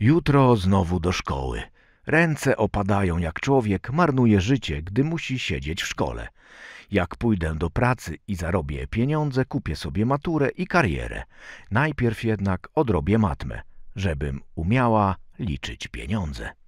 Jutro znowu do szkoły. Ręce opadają jak człowiek marnuje życie, gdy musi siedzieć w szkole. Jak pójdę do pracy i zarobię pieniądze, kupię sobie maturę i karierę. Najpierw jednak odrobię matmę, żebym umiała liczyć pieniądze.